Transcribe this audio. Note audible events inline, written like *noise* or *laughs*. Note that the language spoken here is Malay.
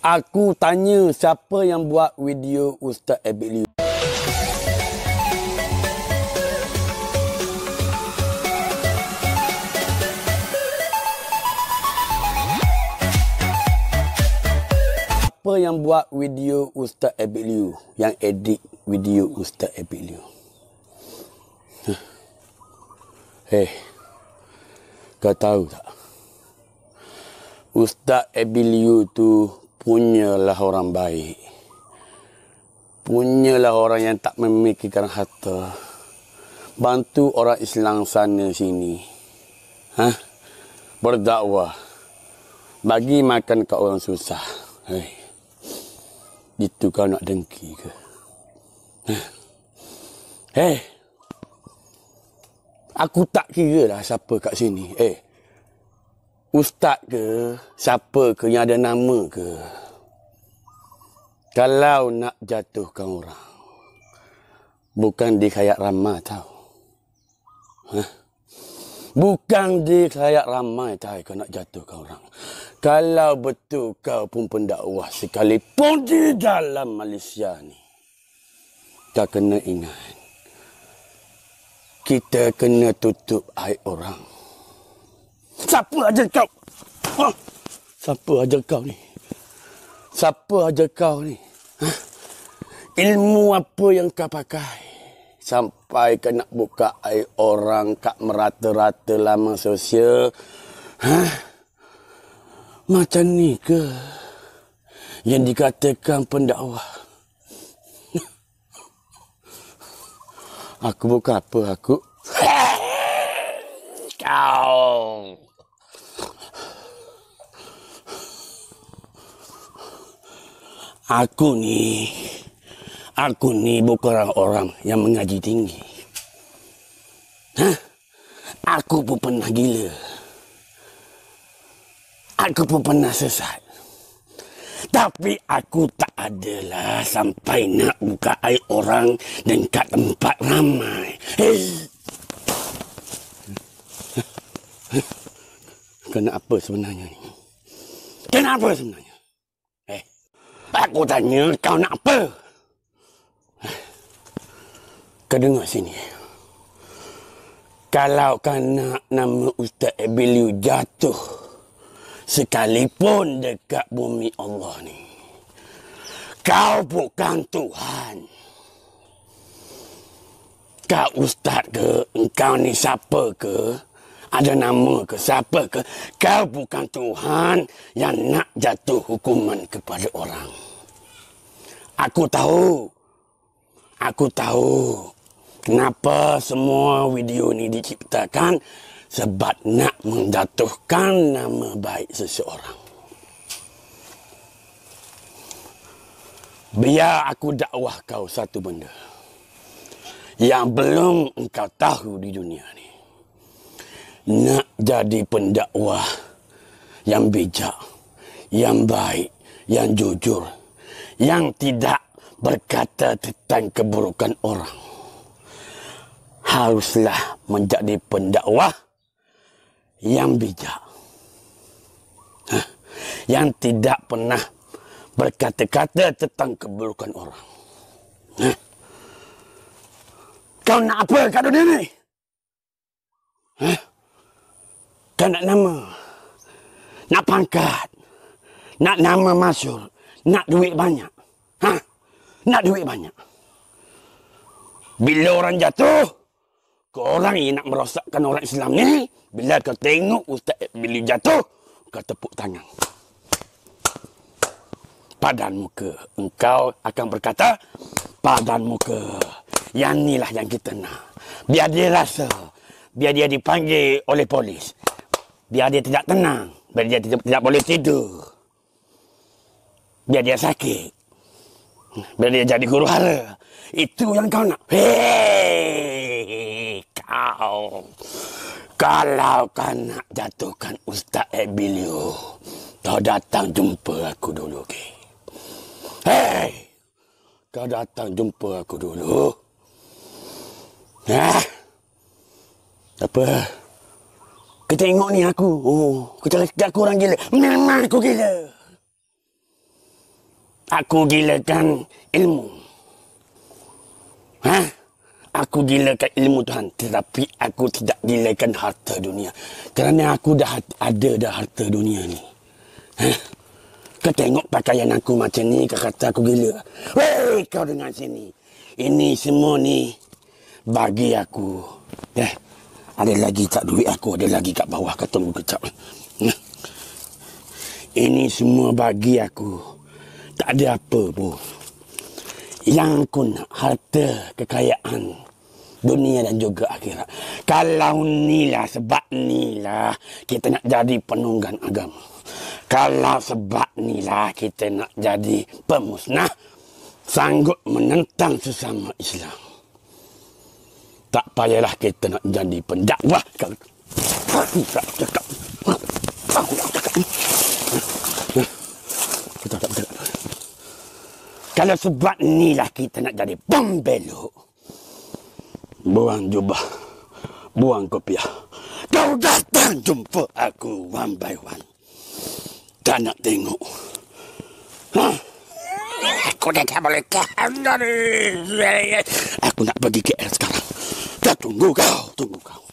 Aku tanya siapa yang buat video Ustaz Abid Liu. Siapa yang buat video Ustaz Abid Liu? Yang edit video Ustaz Abid Liu? Huh. Eh, kau tahu tak? Ustaz Abid tu punyalah orang baik. Punyalah orang yang tak memikirkan harta. Bantu orang Islam sana sini. Ha? Berdakwah. Bagi makan ke orang susah. Hei. Eh. Itu kau nak dengki ke? Hei. Ha? Eh. Aku tak kira lah siapa kat sini. Eh ustaz ke, siapa ke yang ada nama ke. Kalau nak jatuhkan orang, bukan di khayat ramai tau. Hah? Bukan di khayat ramai tau kau nak jatuhkan orang. Kalau betul kau pun pendakwah sekalipun di dalam Malaysia ni. Kau kena ingat. Kita kena tutup air orang. Siapa ajar kau? Ha? Siapa ajar kau ni? Siapa ajar kau ni? Ha? Ilmu apa yang kau pakai? Sampai kau nak buka air orang kat merata-rata lama sosial. Ha? Macam ni ke? Yang dikatakan pendakwa? *laughs* Aku buka apa aku? *laughs* Kau. Aku ni Aku ni bukan orang yang mengaji tinggi ha? Aku pun pernah gila Aku pun pernah sesat Tapi aku tak adalah Sampai nak buka air orang Dan kat tempat ramai kena apa sebenarnya ni? apa sebenarnya? aku tanya kau nak apa? Kau dengar sini. Kalau kau nak nama Ustaz Abelio jatuh sekalipun dekat bumi Allah ni. Kau bukan Tuhan. Kau Ustaz ke? Kau ni siapa ke? Ada nama ke? Siapa ke? Kau bukan Tuhan yang nak jatuh hukuman kepada orang. Aku tahu. Aku tahu. Kenapa semua video ni diciptakan sebab nak menjatuhkan nama baik seseorang. Biar aku dakwah kau satu benda yang belum engkau tahu di dunia ni. Nak jadi pendakwah yang bijak, yang baik, yang jujur, yang tidak berkata tentang keburukan orang haruslah menjadi pendakwah yang bijak ha? yang tidak pernah berkata-kata tentang keburukan orang ha? kau nak apa kat dunia ni ha? kau nak nama nak pangkat nak nama masyur nak duit banyak. Ha? Nak duit banyak. Bila orang jatuh, kau orang yang nak merosakkan orang Islam ni, bila kau tengok Ustaz Abdullah jatuh, kau tepuk tangan. Padan muka. Engkau akan berkata, padan muka. Yang inilah yang kita nak. Biar dia rasa. Biar dia dipanggil oleh polis. Biar dia tidak tenang. Biar dia tidak, tidak boleh tidur biar dia sakit. Biar dia jadi guru hara. Itu yang kau nak. Hei, kau. Kalau kau nak jatuhkan Ustaz Abilio, kau datang jumpa aku dulu, okey? Hei, kau datang jumpa aku dulu. Hah? Apa? Kita tengok ni aku. Oh, kita lihat aku orang gila. Memang aku gila aku gilakan ilmu. Ha? Aku gilakan ilmu Tuhan tetapi aku tidak gilakan harta dunia. Kerana aku dah ada dah harta dunia ni. Ha? Kau tengok pakaian aku macam ni, kau kata aku gila. Wei, kau dengar sini. Ini semua ni bagi aku. Eh, ada lagi tak duit aku, ada lagi kat bawah kat tunggu kecap. Hmm. Ini semua bagi aku. Ha? tak ada apa pun. Yang aku nak harta kekayaan dunia dan juga akhirat. Kalau nilah sebab nilah kita nak jadi penunggan agama. Kalau sebab nilah kita nak jadi pemusnah sanggup menentang sesama Islam. Tak payahlah kita nak jadi pendakwah kalau tak cakap. Aku cakap. Kita tak cakap. Kalau sebab ni lah kita nak jadi pembelu. Buang jubah. Buang kopiah. Kau datang jumpa aku one by one. Tak nak tengok. Ha? Aku dah tak boleh kahan dari. Aku nak pergi KL sekarang. Tak tunggu kau. Tunggu kau.